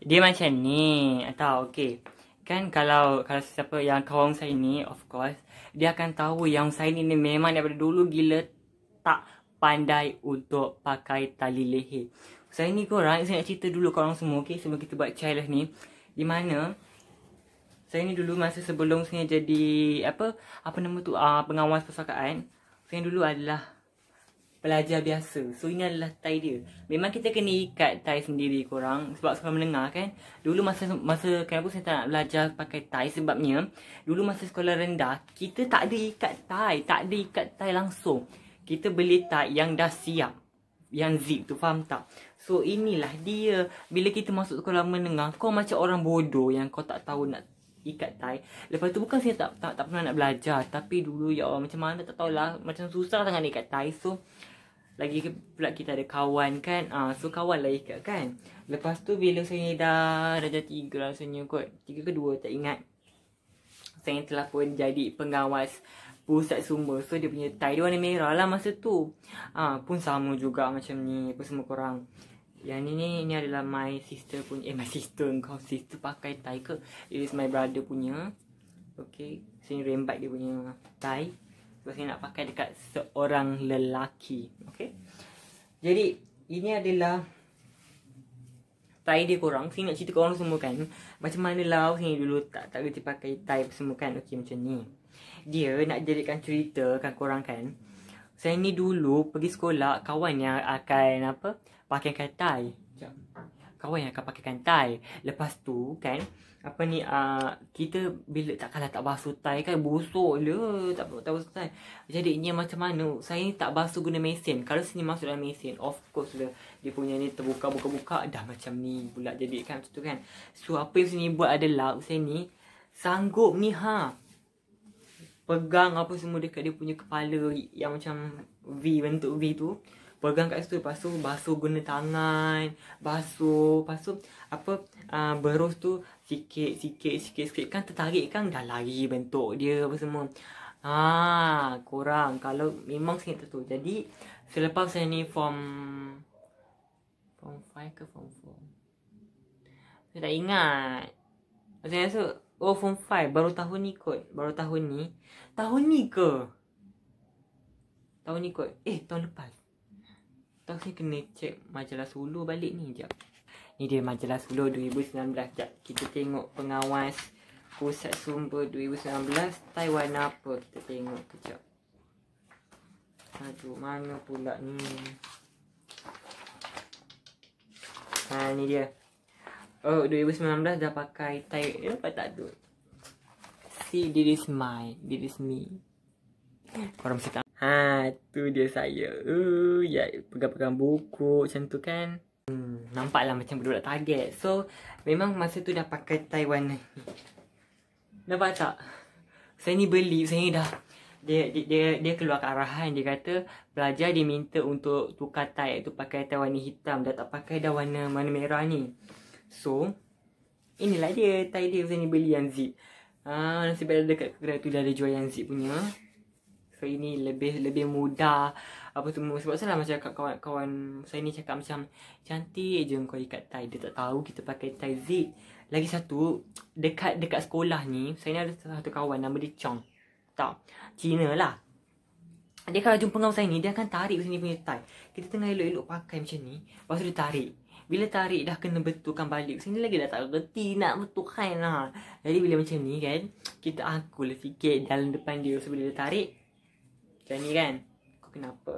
dia macam ni atau ah, okey kan kalau kalau siapa yang kawan saya ni of course dia akan tahu yang saya ni, ni memang daripada dulu gila tak pandai untuk pakai tali leher saya ni korang saya nak cerita dulu korang semua okey sebelum kita buat challenge ni di mana saya ni dulu masa sebelum saya jadi apa apa nama tu uh, pengawas persakaan saya dulu adalah pelajar biasa. So ini adalah tie dia. Memang kita kena ikat tie sendiri korang sebab sekolah menengah kan. Dulu masa masa kenapa saya tak nak belajar pakai tie sebabnya dulu masa sekolah rendah kita tak ada ikat tie, tak ada ikat tie langsung. Kita beli tie yang dah siap. Yang zip tu faham tak? So inilah dia bila kita masuk sekolah menengah kau macam orang bodoh yang kau tak tahu nak ikat tie Lepas tu bukan saya tak, tak, tak pernah nak belajar Tapi dulu ya Allah macam mana tak tahulah Macam susah sangat ikat tie So lagi pula kita ada kawan kan ah uh, So kawan lah ikat kan Lepas tu bila saya dah Raja tiga rasanya kot Tiga ke dua tak ingat Saya telah pun jadi pengawas Pusat sumber So dia punya tie dia warna merah lah masa tu ah uh, Pun sama juga macam ni Apa semua korang yang ini ni adalah my sister punya eh my sister kau sister pakai tai ke? It is my brother punya. Okay, sini rembat dia punya tai. Sebab saya nak pakai dekat seorang lelaki. Okay. Jadi, ini adalah tie dia korang. Saya nak cerita korang semua kan. Macam mana lah saya dulu tak tak kerti pakai tie semua kan. Okay, macam ni. Dia nak jadikan cerita kan korang kan. Saya ni dulu pergi sekolah, kawan yang akan apa, pakaikan tie. Ya. Kawan yang akan pakaikan tie. Lepas tu kan, apa ni, uh, kita bila tak kalah tak basuh tie kan, busuk le, tak, tak basuh tie. Jadi ni macam mana, saya ni tak basuh guna mesin. Kalau sini masuk dalam mesin, of course le, lah, dia punya ni terbuka buka-buka, dah macam ni pula jadi kan, macam tu kan. So apa yang sini buat adalah, saya ni, sanggup ni ha, pegang apa semua dekat dia punya kepala yang macam V bentuk V tu pegang kat situ lepas tu basuh guna tangan basuh lepas tu apa uh, berus tu sikit sikit sikit sikit kan tertarik kan dah lari bentuk dia apa semua ha kurang kalau memang sangat tu jadi selepas saya ni form form 5 ke form 4 saya tak ingat saya rasa oh form 5 baru tahun ni kot baru tahun ni tahun ni ke tahun ni kot eh tahun lepas Tahu saya kena check majalah Sulu balik ni jap. Ni dia majalah Sulu 2019 jap. Kita tengok pengawas pusat sumber 2019 Taiwan apa. Kita tengok kejap. Aduh, mana pula ni? Ha, ni dia. Oh, 2019 dah pakai Taiwan Eh, apa tak tu? See, this is my. This is me. Korang mesti tak. Ha, tu dia saya. Uh, ya, pegang-pegang buku macam tu kan. Hmm, nampaklah macam budak target. So, memang masa tu dah pakai Taiwan ni. Nampak tak? Saya ni beli, saya ni dah. Dia, dia dia dia keluar arahan dia kata pelajar diminta untuk tukar tie tu pakai tie warna hitam dah tak pakai dah warna mana merah ni. So, inilah dia tie dia saya ni beli yang zip. Ah, nasib baik dekat kedai tu dah ada jual yang zip punya so ini lebih lebih mudah apa tu sebab lah macam kawan-kawan saya ni cakap macam cantik je kau ikat tie dia tak tahu kita pakai tie zip lagi satu dekat dekat sekolah ni saya ni ada satu kawan nama dia Chong tak Cina lah dia kalau jumpa dengan saya ni dia akan tarik sini punya tie kita tengah elok-elok pakai macam ni lepas tu dia tarik bila tarik dah kena betulkan balik Saya ni lagi dah tak reti nak betulkan lah Jadi bila macam ni kan Kita aku lah sikit dalam depan dia Sebelum dia tarik macam ni kan Kau kenapa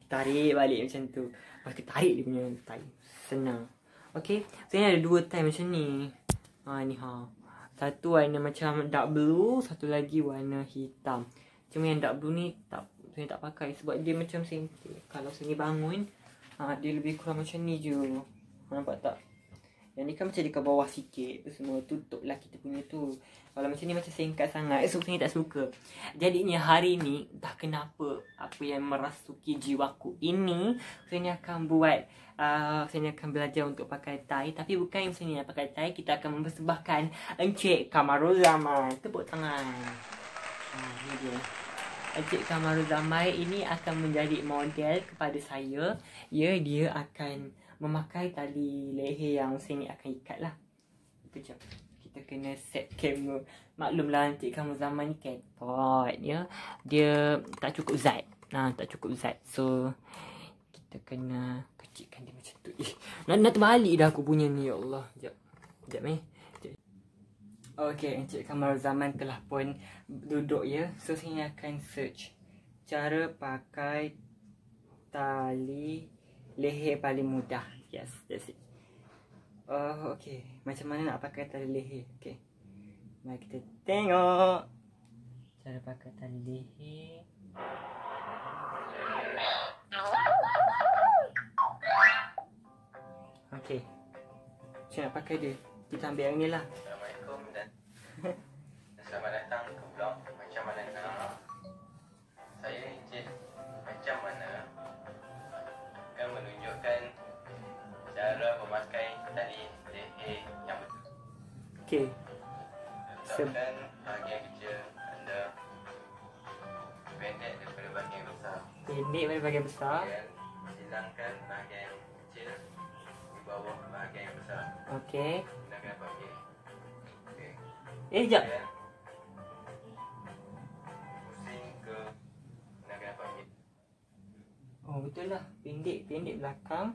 Kita tarik balik macam tu Lepas kita tarik dia punya tali Senang Okay So ni ada dua time macam ni Ha ni ha Satu warna macam dark blue Satu lagi warna hitam Cuma yang dark blue ni tak saya tak pakai sebab dia macam sempit Kalau saya bangun ha, Dia lebih kurang macam ni je Nampak tak? Yang ni kan macam dekat bawah sikit tu semua tutup lah kita punya tu Kalau macam ni macam singkat sangat So eh, saya tak suka Jadinya hari ni Entah kenapa Apa yang merasuki jiwaku ini Saya ni akan buat uh, Saya ni akan belajar untuk pakai tie Tapi bukan yang saya ni pakai tie Kita akan mempersembahkan Encik Kamarul Zaman Tepuk tangan ha, ah, Ini dia Encik Kamarul Zaman ini akan menjadi model kepada saya Ya, dia akan memakai tali leher yang sini akan ikat lah Kejap kita kena set kamera Maklumlah nanti kamu zaman ni kan Pot ya Dia tak cukup zat Nah ha, tak cukup zat So Kita kena kecilkan dia macam tu Eh nak, nak terbalik dah aku punya ni Ya Allah Jap, Sekejap eh Okay, Encik Kamal Zaman telah pun duduk ya. So, saya akan search cara pakai tali leher paling mudah. Yes, that's it. Oh, okay. Macam mana nak pakai tali leher? Okay. Mari kita tengok. Cara pakai tali leher. Okay. Macam pakai dia? Kita ambil yang ni lah. pendek pada bahagian besar hilangkan bahagian yang kecil di bawah bahagian yang besar okey hilangkan bahagian okay. eh jap pusing ke hilangkan bahagian oh betul lah pendek pendek belakang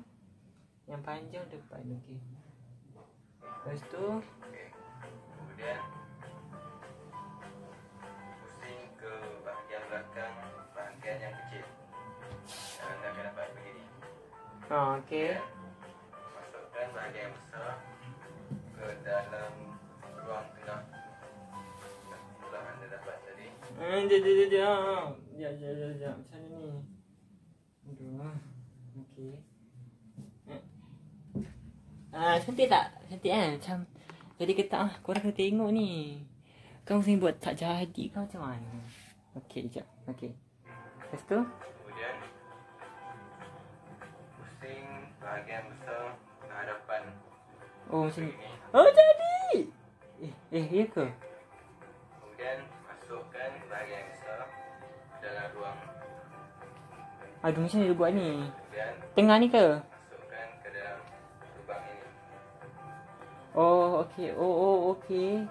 yang panjang depan okey lepas tu okay. kemudian pusing ke bahagian belakang bahagian yang kecil Oh, ah, okay. Ya. Masukkan bahagian yang besar ke dalam ruang tengah. Itulah anda dapat tadi. Eh, jap, jap, jap, jap. Jap, jap, ni. Aduh. Okay. Ah, uh, cantik tak? Cantik eh? jadi kita, ah, korang kena tengok ni. Kau sini buat tak jadi kau macam mana? Okey, jap. Okey. Lepas bahagian besar kehadapan oh sini oh jadi eh eh iya ke kemudian masukkan bahagian besar dalam ruang aduh macam mana dia buat ni kemudian, tengah ni ke masukkan ke dalam lubang ini oh okey oh oh okey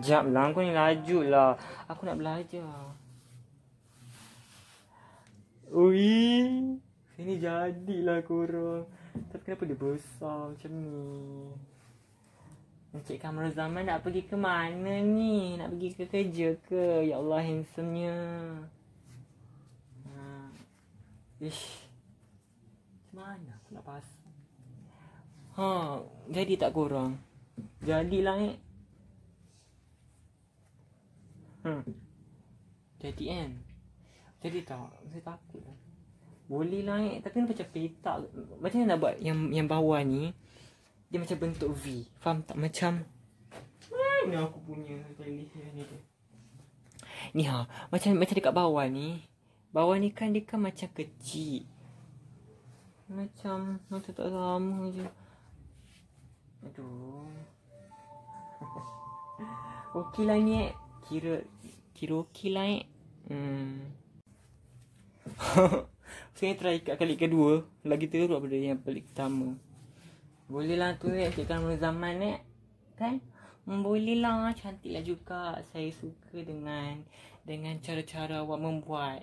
Jap lah, aku ni laju lah. Aku nak belajar. Ui. Ini jadilah korang Tapi kenapa dia besar macam ni Encik Kamal Zaman nak pergi ke mana ni? Nak pergi ke kerja ke? Ya Allah, handsome-nya. Ha. Ish. mana aku nak pas? Ha, jadi tak korang? Jadilah, eh. Hmm. Jadi, kan? Jadi tak? Saya takut lah. Boleh lah eh. Tapi macam petak Macam mana nak buat yang, yang bawah ni Dia macam bentuk V Faham tak? Macam Mana aku punya playlist ni Ni ha Macam macam dekat bawah ni Bawah ni kan dia kan macam kecil Macam Macam tak lama je Aduh Okey lah ni eh Kira Kira okey lah eh Hmm So yang try kali kedua Lagi teruk pada yang kali pertama Boleh lah tu eh Kita kan zaman eh? Kan hmm, Boleh lah Cantik lah juga Saya suka dengan Dengan cara-cara awak membuat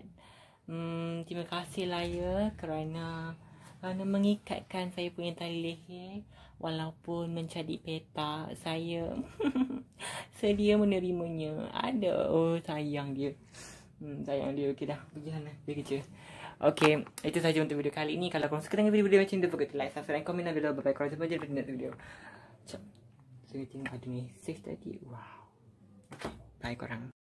hmm, Terima kasih lah ya Kerana Kerana mengikatkan saya punya tali leher Walaupun mencari peta Saya Sedia menerimanya Ada Oh sayang dia hmm, Sayang dia Okey dah Pergi sana Pergi kerja Okay, itu sahaja untuk video kali ini. Kalau korang suka dengan video-video macam ni, don't forget to like, subscribe dan komen dan below. Bye-bye, korang jumpa je dalam video. Macam, so, saya tengok hari ni 6.30. Wow. Okay, bye korang.